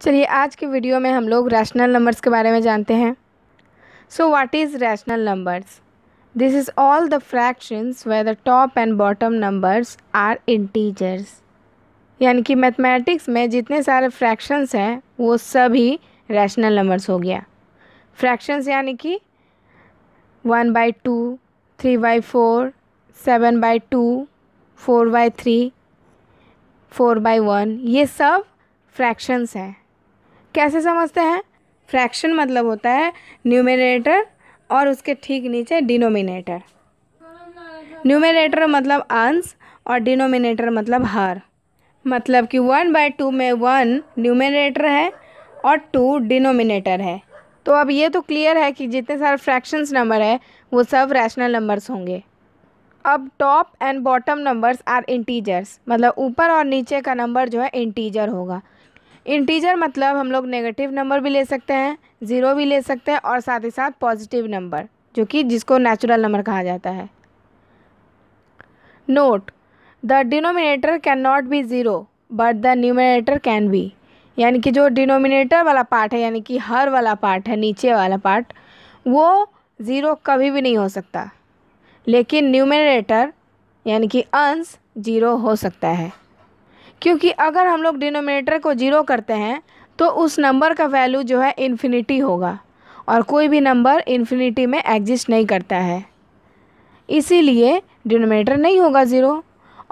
चलिए आज के वीडियो में हम लोग रैशनल नंबर्स के बारे में जानते हैं so what is rational numbers this is all the fractions where the top and bottom numbers are integers यानी कि मैथमेटिक्स में जितने सारे फ्रैक्शंस हैं वो सभी रैशनल नंबर्स हो गया फ्रैक्शंस यानी कि one by two three by four seven by two four by three four by one ये सब फ्रैक्शंस हैं कैसे समझते हैं फ्रैक्शन मतलब होता है न्यूमिनेटर और उसके ठीक नीचे डिनोमिनेटर न्यूमिनेटर मतलब अंश और डिनोमिनेटर मतलब हर मतलब कि वन बाय टू में वन न्यूमिनेटर है और टू डिनोमिनेटर है तो अब ये तो क्लियर है कि जितने सारे फ्रैक्शंस नंबर है वो सब रैशनल नंबर्स होंगे अब top and bottom numbers are integers मतलब ऊपर और नीचे का नंबर जो है इंटीजर होगा इंटीजर मतलब हम लोग नेगेटिव नंबर भी ले सकते हैं ज़ीरो भी ले सकते हैं और साथ ही साथ पॉजिटिव नंबर जो कि जिसको नेचुरल नंबर कहा जाता है note the denominator can not be zero but the numerator can be यानी कि जो डिनोमिनेटर वाला पार्ट है यानी कि हर वाला पार्ट है नीचे वाला पार्ट वो ज़ीरो कभी भी नहीं हो सकता लेकिन न्यूमिनेटर यानी कि अंश ज़ीरो हो सकता है क्योंकि अगर हम लोग डिनोमिनेटर को ज़ीरो करते हैं तो उस नंबर का वैल्यू जो है इन्फिनिटी होगा और कोई भी नंबर इन्फिनिटी में एग्जिस्ट नहीं करता है इसीलिए डिनोमिनेटर नहीं होगा ज़ीरो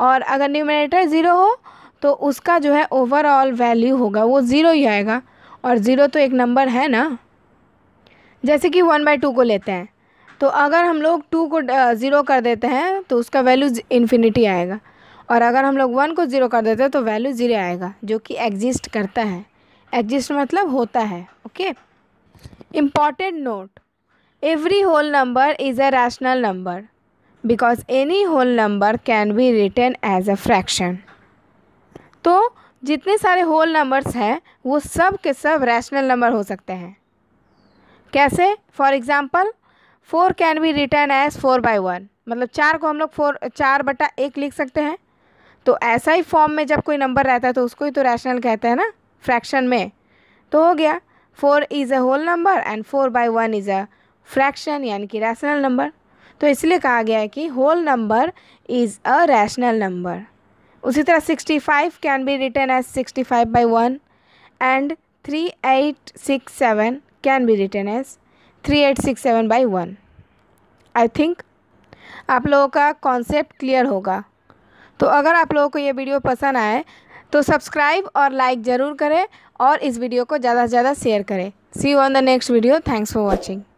और अगर न्यूमिनेटर ज़ीरो हो तो उसका जो है ओवरऑल वैल्यू होगा वो ज़ीरो ही आएगा और ज़ीरो तो एक नंबर है ना जैसे कि वन बाई टू को लेते हैं तो अगर हम लोग टू को ज़ीरो कर देते हैं तो उसका वैल्यू इन्फिनिटी आएगा और अगर हम लोग वन को ज़ीरो कर देते हैं तो वैल्यू ज़ीरो आएगा जो कि एग्जिस्ट करता है एग्जिस्ट मतलब होता है okay important note every whole number is a rational number because any whole number can be written as a fraction तो जितने सारे होल नंबर्स हैं वो सब के सब रैशनल नंबर हो सकते हैं कैसे for example four can be written as four by one मतलब चार को हम लोग फोर चार बटा एक लिख सकते हैं तो ऐसा ही फॉर्म में जब कोई नंबर रहता है तो उसको ही तो रैशनल कहते हैं ना फ्रैक्शन में तो हो गया four is a whole number and four by one is a fraction यानी कि रैशनल नंबर तो इसलिए कहा गया है कि whole number is a rational number उसी तरह sixty five can be written as sixty five by one and three eight six seven can be written as three eight six seven by one I think आप लोगों का concept clear होगा तो अगर आप लोगों को ये वीडियो पसंद आए तो सब्सक्राइब और लाइक ज़रूर करें और इस वीडियो को ज़्यादा से ज़्यादा शेयर करें see you on the next video thanks for watching